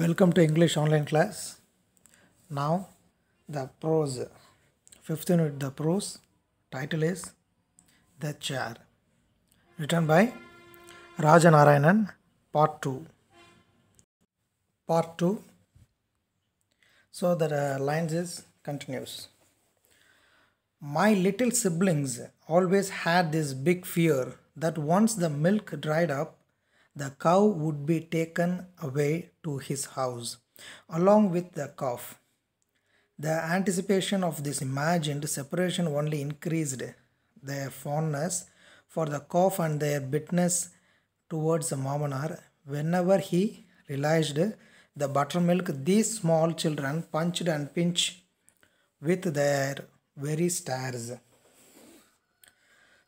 Welcome to English online class. Now, the prose, fifth unit, the prose, title is The Chair, written by Rajanarayanan, part 2. Part 2. So, the uh, lines is continues. My little siblings always had this big fear that once the milk dried up, the cow would be taken away to his house, along with the calf. The anticipation of this imagined separation only increased their fondness for the calf and their bitterness towards the Mamanar. Whenever he realized the buttermilk, these small children punched and pinched with their very stars.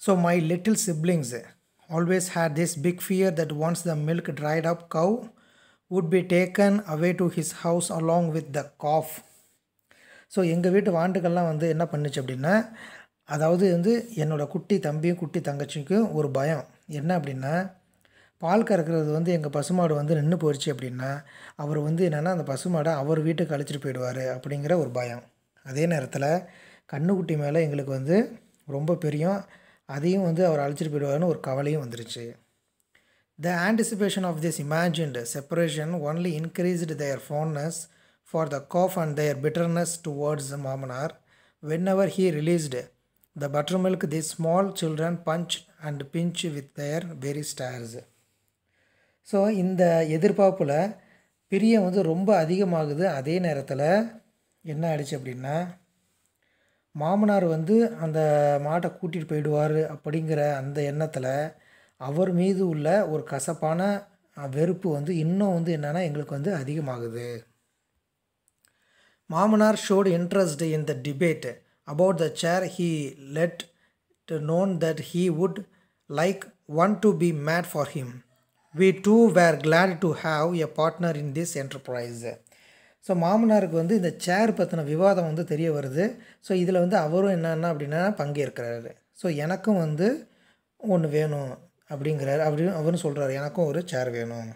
So, my little siblings, always had this big fear that once the milk dried up, cow would be taken away to his house along with the calf. So எங்கள் வீட்டு வாண்டுகள்லாம் வந்து என்ன பண்ணுச்சு அப்படின்னா அதாவது வந்து என்னோடய குட்டி தம்பியும் குட்டி தங்கச்சிக்கும் ஒரு பயம் என்ன அப்படின்னா பால் கறக்கிறது வந்து எங்கள் பசுமாடு வந்து நின்று போயிடுச்சு அப்படின்னா அவர் வந்து என்னென்னா அந்த பசுமாடை அவர் வீட்டுக்கு அழைச்சிட்டு போயிடுவார் அப்படிங்கிற ஒரு பயம் அதே நேரத்தில் கண்ணுக்குட்டி மேலே எங்களுக்கு வந்து ரொம்ப பெரியும் அதையும் வந்து அவர் அழைச்சிட்டு போயிடுவார்னு ஒரு கவலையும் வந்துருச்சு the anticipation of this imagined separation only increased their fondness for the calf and their bitterness towards மாமனார் whenever he released the buttermilk the small children punch and pinch with their very stars so இந்த எதிர்பார்ப்பில் பிரியம் வந்து ரொம்ப அதிகமாகுது அதே நேரத்தில் என்ன ஆயிடுச்சு அப்படின்னா மாமனார் வந்து அந்த மாட்டை கூட்டிகிட்டு போயிடுவார் அப்படிங்கிற அந்த எண்ணத்தில் அவர் மீது உள்ள ஒரு கசப்பான வெறுப்பு வந்து இன்னும் வந்து என்னென்னா எங்களுக்கு வந்து அதிகமாகுது மாமனார் showed interest in the debate about the chair he let to known that he would like one to be made for him we too were glad to have a partner in this enterprise so மாமனாருக்கு வந்து இந்த சேர் பற்றின விவாதம் வந்து தெரிய வருது so இதில் வந்து அவரும் என்னென்னா அப்படின்னா பங்கேற்கிறாரு ஸோ எனக்கும் வந்து ஒன்று வேணும் அப்படிங்கிறாரு அப்படின்னு அவரும் சொல்கிறாரு எனக்கும் ஒரு சேர் வேணும்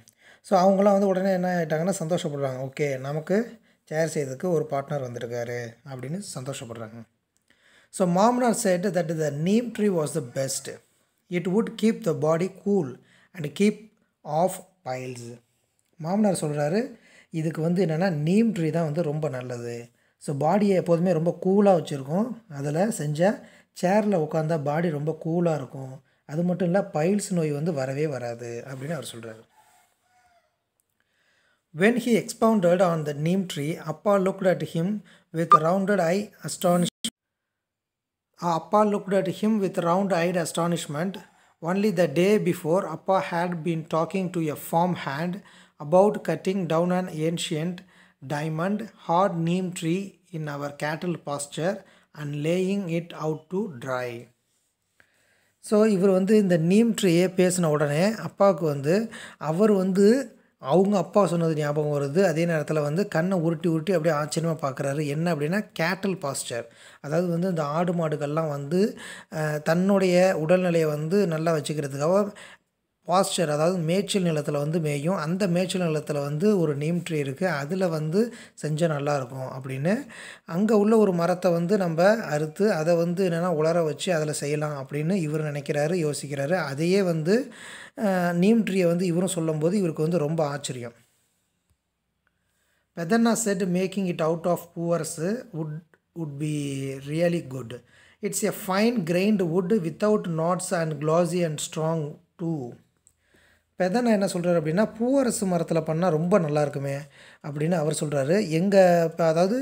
ஸோ அவங்களாம் வந்து உடனே என்ன ஆகிட்டாங்கன்னா சந்தோஷப்படுறாங்க ஓகே நமக்கு சேர் செய்யறதுக்கு ஒரு பார்ட்னர் வந்திருக்காரு அப்படின்னு சந்தோஷப்படுறாங்க ஸோ மாமனார் said that the neem tree was the best it would keep the body cool and keep off piles மாமனார் சொல்கிறாரு இதுக்கு வந்து என்னென்னா நீம் ட்ரீ தான் வந்து ரொம்ப நல்லது ஸோ பாடியை எப்போதுமே ரொம்ப கூலாக வச்சுருக்கோம் அதில் செஞ்சால் சேரில் உட்காந்தா பாடி ரொம்ப கூலாக இருக்கும் அது மட்டும் இல்லை பைல்ஸ் நோய் வந்து வரவே வராது அப்படின்னு அவர் சொல்கிறார் when he expounded on the neem tree Appa look at him with rounded eye astonish Appa look at him with round eyed astonishment only the day before Appa had been talking to a farm hand about cutting down an ancient diamond hard neem tree in our cattle pasture and laying it out to dry. So இவர் வந்து இந்த நீம் ட்ரீயே பேசின உடனே அப்பாவுக்கு வந்து அவர் வந்து அவங்க அப்பா சொன்னது ஞாபகம் வருது அதே நேரத்தில் வந்து கண்ணை உருட்டி உருட்டி அப்படியே ஆச்சரியமாக பார்க்குறாரு என்ன அப்படின்னா கேட்டல் பாஸ்டர் அதாவது வந்து இந்த ஆடு மாடுகள்லாம் வந்து தன்னுடைய உடல்நிலையை வந்து நல்லா வச்சுக்கிறதுக்காக பாஸ்டர் அதாவது மேய்ச்சல் நிலத்தில் வந்து மேயும் அந்த மேய்ச்சல் நிலத்தில் வந்து ஒரு நீம் ட்ரீ இருக்குது அதில் வந்து செஞ்சால் நல்லாயிருக்கும் அப்படின்னு அங்கே உள்ள ஒரு மரத்தை வந்து நம்ம அறுத்து அதை வந்து என்னென்னா உலர வச்சு அதில் செய்யலாம் அப்படின்னு இவர் நினைக்கிறாரு யோசிக்கிறாரு அதையே வந்து நீம் ட்ரீயை வந்து இவரும் சொல்லும்போது இவருக்கு வந்து ரொம்ப ஆச்சரியம் Peddanna said making it out of poovarasu wood would be really good it's a fine grained wood without knots and glossy and strong too பெதனை என்ன சொல்கிறார் அப்படின்னா பூவரசு மரத்தில் பண்ணால் ரொம்ப நல்லா இருக்குமே அப்படின்னு அவர் சொல்கிறாரு எங்கள் இப்போ அதாவது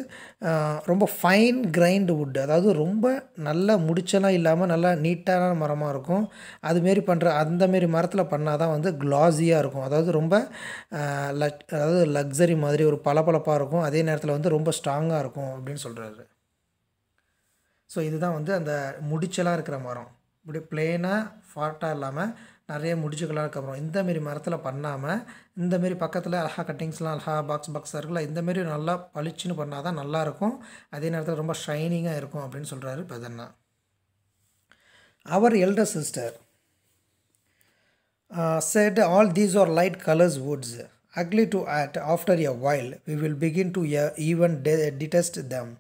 ரொம்ப ஃபைன் கிரைண்டு வுட் அதாவது ரொம்ப நல்லா முடிச்செல்லாம் இல்லாமல் நல்லா நீட்டான மரமாக இருக்கும் அதுமாரி பண்ணுற அந்தமாரி மரத்தில் பண்ணால் தான் வந்து க்ளாஸியாக இருக்கும் அதாவது ரொம்ப லக் அதாவது லக்ஸரி மாதிரி ஒரு பளபளப்பாக இருக்கும் அதே நேரத்தில் வந்து ரொம்ப ஸ்ட்ராங்காக இருக்கும் அப்படின்னு சொல்கிறாரு ஸோ இதுதான் வந்து அந்த முடிச்சலாக இருக்கிற மரம் இப்படி பிளெயினாக ஃபாட்டாக இல்லாமல் நிறைய முடிச்சுக்கலாம் அதுக்கப்புறம் இந்தமாரி மரத்தில் பண்ணாமல் இந்தமாரி பக்கத்தில் அழகா கட்டிங்ஸ்லாம் அழகா பாக்ஸ் பாக்ஸாக இருக்குல்ல இந்தமாரி நல்லா பளிச்சுன்னு பண்ணால் தான் நல்லாயிருக்கும் அதே நேரத்தில் ரொம்ப ஷைனிங்காக இருக்கும் அப்படின்னு சொல்கிறாரு Peddanna our elder sister all these are light colours woods ugly ugly to after a a we will begin begin even டெ detest them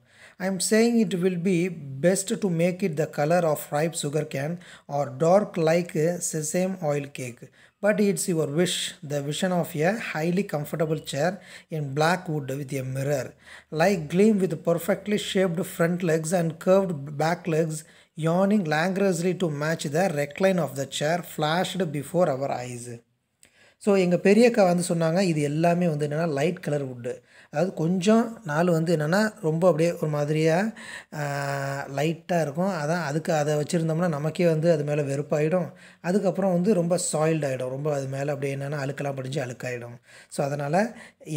I am saying it will be best to make it the color of ripe sugar cane or dark like sesame oil cake. But it's your wish, the vision of a highly comfortable chair in black wood with a mirror, like gleam with perfectly shaped front legs and curved back legs yawning languorously to match the recline of the chair flashed before our eyes. So, எங்கள் பெரியக்கா வந்து சொன்னாங்க இது எல்லாமே வந்து என்னென்னா light colour wood அதாவது கொஞ்சம் நாள் வந்து என்னென்னா ரொம்ப அப்படியே ஒரு மாதிரியாக லைட்டாக இருக்கும் அதான் அதுக்கு அதை வச்சுருந்தோம்னா நமக்கே வந்து அது மேலே வெறுப்பாயிடும் அதுக்கப்புறம் வந்து ரொம்ப சாயில்டு ஆகிடும் ரொம்ப அது மேலே அப்படியே என்னென்னா அழுக்கெல்லாம் படிஞ்சு அழுக்காயிடும் ஸோ அதனால்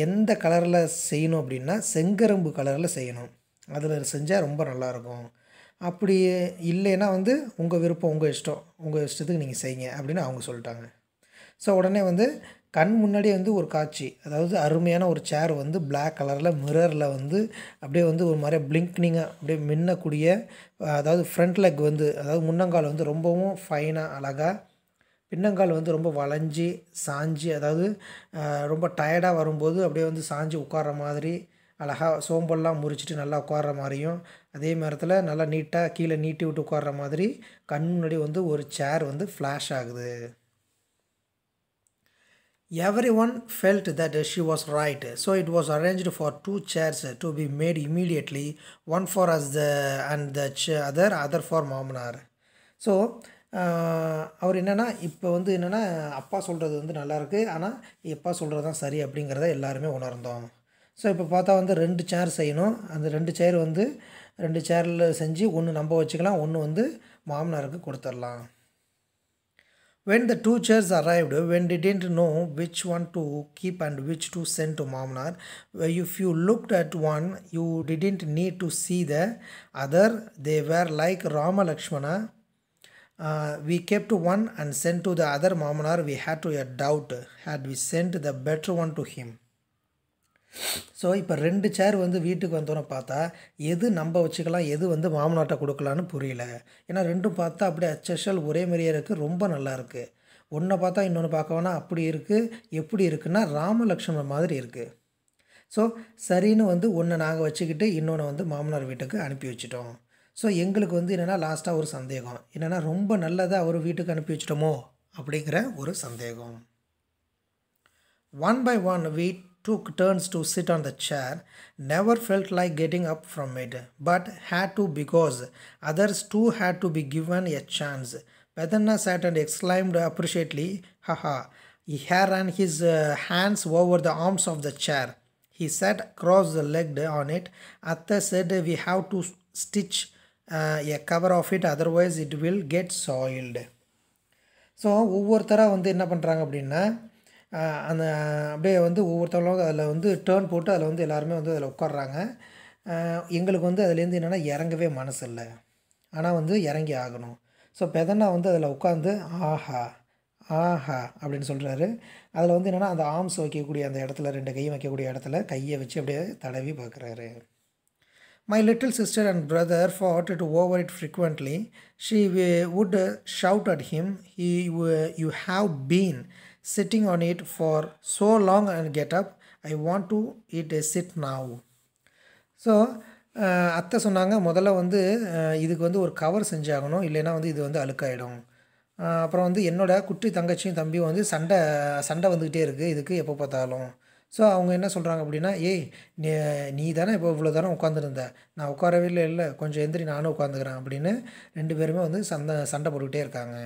எந்த கலரில் செய்யணும் அப்படின்னா செங்கரும்பு கலரில் செய்யணும் அதில் செஞ்சால் ரொம்ப நல்லாயிருக்கும் அப்படி இல்லைன்னா வந்து உங்கள் விருப்பம் உங்கள் இஷ்டம் உங்கள் இஷ்டத்துக்கு நீங்கள் செய்யுங்க அப்படின்னு அவங்க சொல்லிட்டாங்க ஸோ உடனே வந்து கண் முன்னாடி வந்து ஒரு காட்சி அதாவது அருமையான ஒரு சேர் வந்து பிளாக் கலரில் மிரரில் வந்து அப்படியே வந்து ஒரு மாதிரியாக பிளிங்க்னிங்காக அப்படியே மின்னக்கூடிய அதாவது ஃப்ரண்ட் லெக் வந்து அதாவது முன்னங்கால் வந்து ரொம்பவும் ஃபைனாக அழகாக பின்னங்கால் வந்து ரொம்ப வளைஞ்சி சாஞ்சி அதாவது ரொம்ப டயர்டாக வரும்போது அப்படியே வந்து சாஞ்சி உட்கார்ற மாதிரி அழகாக சோம்பல்லாம் முறிச்சிட்டு நல்லா உட்கார்ற மாதிரியும் அதே நேரத்தில் நல்லா நீட்டாக கீழே நீட்டி விட்டு உட்கார்ற மாதிரி கண் முன்னாடி வந்து ஒரு சேர் வந்து ஃப்ளாஷ் ஆகுது Everyone felt that she was right, so it was arranged for two chairs to be made immediately, one for us the, and the other, other for மாமனார் ஸோ uh, அவர் என்னென்னா இப்போ வந்து என்னென்னா அப்பா சொல்கிறது வந்து நல்லாயிருக்கு ஆனால் எப்பா சொல்கிறது தான் சரி அப்படிங்கிறத எல்லாருமே உணர்ந்தோம் ஸோ இப்போ பார்த்தா வந்து ரெண்டு சேர் செய்யணும் அந்த ரெண்டு சேர் வந்து ரெண்டு சேரில் செஞ்சு ஒன்று நம்ப வச்சுக்கலாம் ஒன்று வந்து மாமனாருக்கு கொடுத்துடலாம் When the two chairs arrived, when they didn't know which one to keep and which to send to Mamnar, if you looked at one, you didn't need to see the other. They were like Rama Lakshmana. Uh, we kept one and sent to the other Mamnar. We had to a doubt had we sent the better one to him. So இப்போ ரெண்டு சேர் வந்து வீட்டுக்கு வந்தோன்னு பார்த்தா எது நம்ம வச்சுக்கலாம் எது வந்து மாமனாட்டை கொடுக்கலான்னு புரியல ஏன்னா ரெண்டும் பார்த்தா அப்படியே அச்சல் ஒரே மாதிரியே இருக்குது ரொம்ப நல்லா இருக்குது ஒன்றை பார்த்தா இன்னொன்று பார்க்கவேனா அப்படி இருக்குது எப்படி இருக்குன்னா ராமலக்ஷ்மணன் மாதிரி இருக்குது ஸோ சரின்னு வந்து ஒன்று நாங்கள் வச்சுக்கிட்டு இன்னொன்று வந்து மாமனார் வீட்டுக்கு அனுப்பி வச்சிட்டோம் ஸோ எங்களுக்கு வந்து என்னென்னா லாஸ்ட்டாக ஒரு சந்தேகம் என்னென்னா ரொம்ப நல்லதாக அவர் வீட்டுக்கு அனுப்பி வச்சிட்டோமோ அப்படிங்கிற ஒரு சந்தேகம் one by one we'd took turns to sit on the chair, never felt like getting up from it, but had to because others too had to be given a chance. Vedana sat and exclaimed appreciatively, Haha. He ran his uh, hands over the arms of the chair. He sat cross-legged on it. Atta said we have to stitch uh, a cover of it otherwise it will get soiled. So, ஒவ்வொருத்தராக வந்து என்ன பண்ணுறாங்க அப்படின்னா அந்த அப்படியே வந்து ஒவ்வொருத்தவங்களும் அதில் வந்து டேர்ன் போட்டு அதில் வந்து எல்லாருமே வந்து அதில் உட்காடுறாங்க எங்களுக்கு வந்து அதுலேருந்து என்னென்னா இறங்கவே மனசு இல்லை ஆனால் வந்து இறங்கி ஆகணும் ஸோ பெதன்னா வந்து அதில் உட்காந்து ஆஹா ஆஹா அப்படின்னு சொல்கிறாரு அதில் வந்து என்னென்னா அந்த ஆம்ஸ் வைக்கக்கூடிய அந்த இடத்துல ரெண்டு கையும் வைக்கக்கூடிய இடத்துல கையை வச்சு அப்படியே தடவி பார்க்குறாரு my little sister and brother fought it over it frequently she we would shout at him he you have been sitting on it for so long and get up I to do it sit now so uh, அத்தை சொன்னாங்க முதல்ல வந்து uh, இதுக்கு வந்து ஒரு cover செஞ்சாகணும் இல்லைன்னா வந்து இது வந்து அழுக்காயிடும் uh, அப்புறம் வந்து என்னோடய குட்டி தங்கச்சியும் தம்பியும் வந்து சண்டை சண்டை வந்துக்கிட்டே இருக்குது இதுக்கு எப்போ பார்த்தாலும் ஸோ அவங்க என்ன சொல்கிறாங்க அப்படின்னா ஏய் நீ நீ தானே இப்போ இவ்வளோ தானே உட்காந்துருந்த நான் உட்காரவே இல்லை இல்லை கொஞ்சம் எந்திரி நானும் உட்காந்துக்கிறேன் அப்படின்னு ரெண்டு பேருமே வந்து சண்டை சண்டை போட்டுக்கிட்டே இருக்காங்க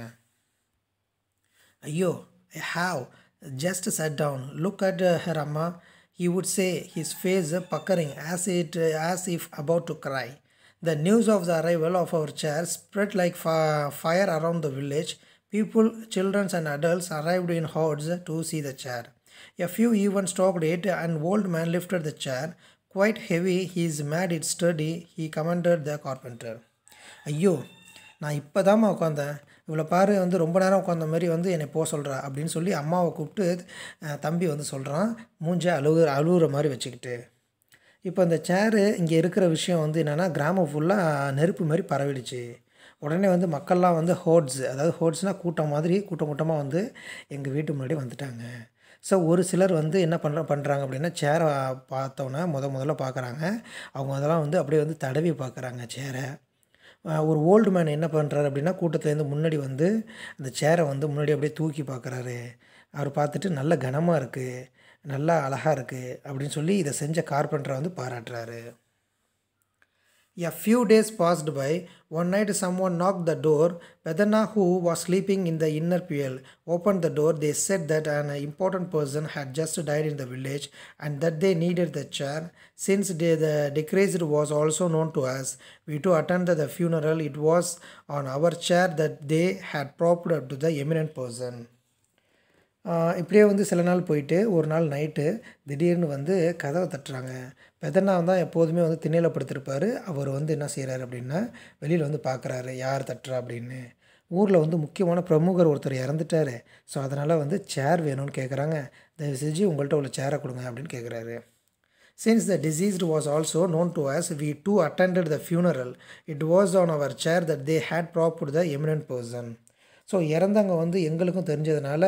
ஐயோ How? Just sat down. Look at uh, her Rama. He would say, his face puckering as, it, uh, as if about to cry. The news of the arrival of our chair spread like fire around the village. People, children, and adults arrived in hordes to see the chair. A few even stalked it. And old man lifted the chair. Quite heavy, he is mad it's sturdy, he commanded the carpenter. ஐயோ நான் இப்போ இவ்வளோ பாரு வந்து ரொம்ப நேரம் உட்காந்த மாதிரி வந்து என்னை போக சொல்கிறா அப்படின்னு சொல்லி அம்மாவை கூப்பிட்டு தம்பி வந்து சொல்கிறான் மூஞ்சை அழுகு அழுகுற மாதிரி வச்சுக்கிட்டு இப்போ இந்த சேரு இங்கே இருக்கிற விஷயம் வந்து என்னென்னா கிராமம் ஃபுல்லாக நெருப்பு மாதிரி பரவிடுச்சு உடனே வந்து மக்கள்லாம் வந்து ஹோட்ஸ் அதாவது ஹோட்ஸ்னால் கூட்டம் மாதிரி கூட்டம் கூட்டமாக வந்து எங்கள் வீட்டு முன்னாடி வந்துட்டாங்க ஸோ ஒரு சிலர் வந்து என்ன பண்ணுற பண்ணுறாங்க அப்படின்னா சேரை பார்த்தோன்னே முத முதல்ல பார்க்குறாங்க அவங்க அதெல்லாம் வந்து அப்படியே வந்து தடவி பார்க்குறாங்க சேரை ஒரு ஓல்டு மேன் என்ன பண்ணுறாரு அப்படின்னா கூட்டத்துலேருந்து முன்னாடி வந்து அந்த சேரை வந்து முன்னாடி அப்படியே தூக்கி பார்க்குறாரு அவர் பார்த்துட்டு நல்ல கனமாக இருக்குது நல்லா அழகாக இருக்குது அப்படின்னு சொல்லி இதை செஞ்ச கார்பெண்டரை வந்து பாராட்டுறாரு A few days passed by. One night someone knocked the door. Vedana, who was sleeping in the inner piel, opened the door. They said that an important person had just died in the village and that they needed the chair. Since the decreased was also known to us, we to attend the funeral. It was on our chair that they had propped up to the eminent person. இப்படியே வந்து சில நாள் போயிட்டு ஒரு நாள் night திடீர்னு வந்து கதவை தட்டுறாங்க பெதன்னா தான் எப்போதுமே வந்து திண்ணையில் படுத்திருப்பார் அவர் வந்து என்ன செய்கிறாரு அப்படின்னா வெளியில் வந்து பார்க்குறாரு யார் தட்டுறா அப்படின்னு ஊரில் வந்து முக்கியமான பிரமுகர் ஒருத்தர் இறந்துட்டார் ஸோ அதனால் வந்து சேர் வேணும்னு கேட்குறாங்க தயவு செஞ்சு உங்கள்கிட்ட உள்ள சேரை கொடுங்க அப்படின்னு கேட்குறாரு since the deceased was also known to us we too attended the funeral it was on our chair that they had propped the eminent person so இறந்தவங்க வந்து எங்களுக்கும் தெரிஞ்சதுனால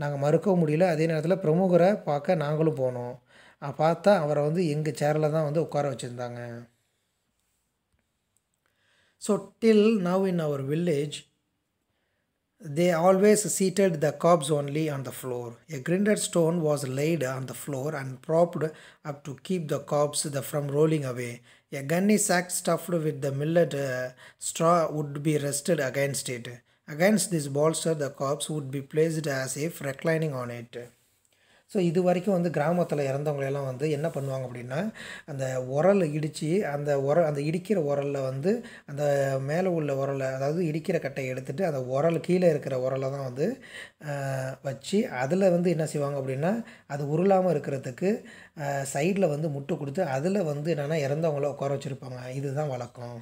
நாங்கள் மறுக்கவும் முடியல அதே நேரத்தில் பிரமுகரை பார்க்க நாங்களும் போனோம் பார்த்தா அவரை வந்து எங்கள் சேரில் தான் வந்து உட்கார வச்சுருந்தாங்க so till now in our village They always seated the corpse only on the floor. A grinded stone was laid on the floor and propped up to keep the corpse from rolling away. A gunny sack stuffed with the millet uh, straw would be rested against it. Against this bolster the corpse would be placed as if reclining on it so இது வரைக்கும் வந்து கிராமத்தில் இறந்தவங்களெல்லாம் வந்து என்ன பண்ணுவாங்க அப்படின்னா அந்த உரல் இடித்து அந்த உர அந்த இடிக்கிற உரலில் வந்து அந்த மேலே உள்ள உரலை அதாவது இடிக்கிற கட்டையை எடுத்துகிட்டு அந்த உரல் கீழே இருக்கிற உரலை தான் வந்து வச்சு அதில் வந்து என்ன செய்வாங்க அப்படின்னா அது உருளாமல் இருக்கிறதுக்கு சைடில் வந்து முட்டு கொடுத்து அதில் வந்து என்னென்னா இறந்தவங்கள உட்கார வச்சுருப்பாங்க இதுதான் வழக்கம்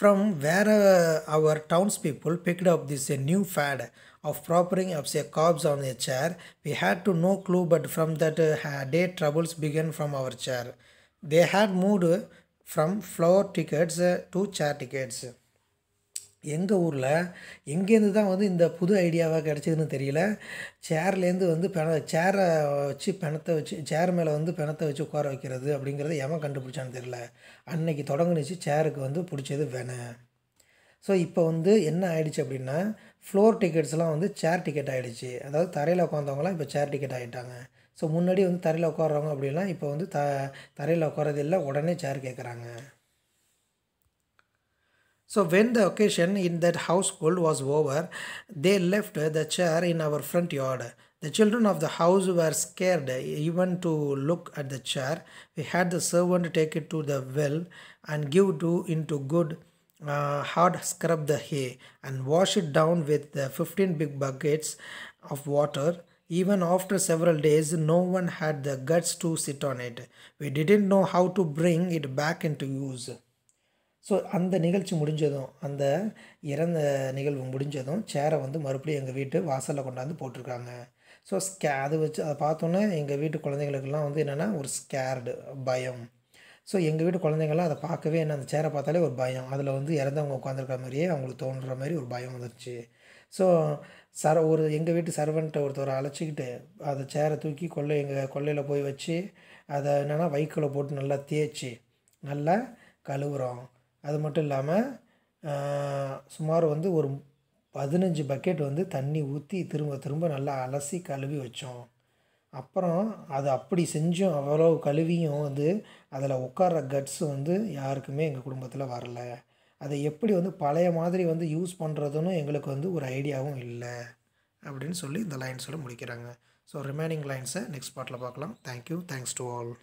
from where uh, our townspeople picked up this uh, new fad of propping up say cobs on a chair. We had to no clue but from that uh, day troubles began from our chair. They had moved from floor tickets uh, to chair tickets. எங்கள் ஊரில் எங்கேருந்து தான் வந்து இந்த புது ஐடியாவாக கிடச்சிதுன்னு தெரியல சேர்லேருந்து வந்து பெண சேரை வச்சு பிணத்தை வச்சு சேர் மேலே வந்து பிணத்தை வச்சு உட்கார வைக்கிறது அப்படிங்கிறத எவன் கண்டுபிடிச்சான்னு தெரியல அன்னைக்கு தொடங்குனுச்சு சேருக்கு வந்து பிடிச்சது வேணை ஸோ இப்போ வந்து என்ன ஆகிடுச்சு அப்படின்னா ஃப்ளோர் டிக்கெட்ஸ்லாம் வந்து சேர் டிக்கெட் ஆகிடுச்சு அதாவது தரையில் உட்காந்தவங்களாம் இப்போ சேர் டிக்கெட் ஆகிட்டாங்க ஸோ முன்னாடி வந்து தரையில் உட்காடுறவங்க அப்படிலாம் இப்போ வந்து த தரையில் உட்காரதில்லை உடனே சேர் கேட்குறாங்க So when the occasion in that household was over, they left the chair in our front yard. The children of the house were scared even to look at the chair. We had the servant take it to the well and give to into good uh, hard scrub the hay and wash it down with the 15 big buckets of water. Even after several days, no one had the guts to sit on it. We didn't know how to bring it back into use. So அந்த நிகழ்ச்சி முடிஞ்சதும் அந்த இறந்த நிகழ்வு முடிஞ்சதும் சேரை வந்து மறுபடியும் எங்கள் வீட்டு வாசலில் கொண்டாந்து போட்டிருக்காங்க ஸோ ஸ்கே அது வச்சு அதை பார்த்தோன்னே எங்கள் வீட்டு குழந்தைங்களுக்கெல்லாம் வந்து என்னென்னா ஒரு ஸ்கேர்டு பயம் ஸோ எங்கள் வீட்டு குழந்தைங்கள்லாம் அதை பார்க்கவே என்ன அந்த சேரை பார்த்தாலே ஒரு பயம் அதில் வந்து இறந்தவங்க உட்காந்துருக்க மாதிரியே அவங்களுக்கு தோன்ற மாதிரி ஒரு பயம் வந்துருச்சு ஸோ சர ஒரு எங்கள் வீட்டு சர்வெண்ட்டை ஒருத்தரை அழைச்சிக்கிட்டு அதை சேரை தூக்கி கொள்ளை எங்கள் கொள்ளையில் போய் வச்சு அதை என்னென்னா வைக்கோலை போட்டு நல்லா தேய்ச்சி நல்லா கழுவுறோம் அது மட்டும் இல்லாமல் சுமார் வந்து ஒரு பதினஞ்சு பக்கெட் வந்து தண்ணி ஊற்றி திரும்ப திரும்ப நல்லா அலசி கழுவி வச்சோம் அப்புறம் அது அப்படி செஞ்சும் அவ்வளோ கழுவியும் வந்து அதில் உட்கார கட்ஸ் வந்து யாருக்குமே எங்கள் குடும்பத்தில் வரல அதை எப்படி வந்து பழைய மாதிரி வந்து யூஸ் பண்ணுறதுன்னு எங்களுக்கு வந்து ஒரு ஐடியாவும் இல்லை அப்படின்னு சொல்லி இந்த லைன்ஸோடு முடிக்கிறாங்க ஸோ ரிமைனிங் லைன்ஸை நெக்ஸ்ட் பாட்டில் பார்க்கலாம் தேங்க்யூ தேங்க்ஸ் டு ஆல்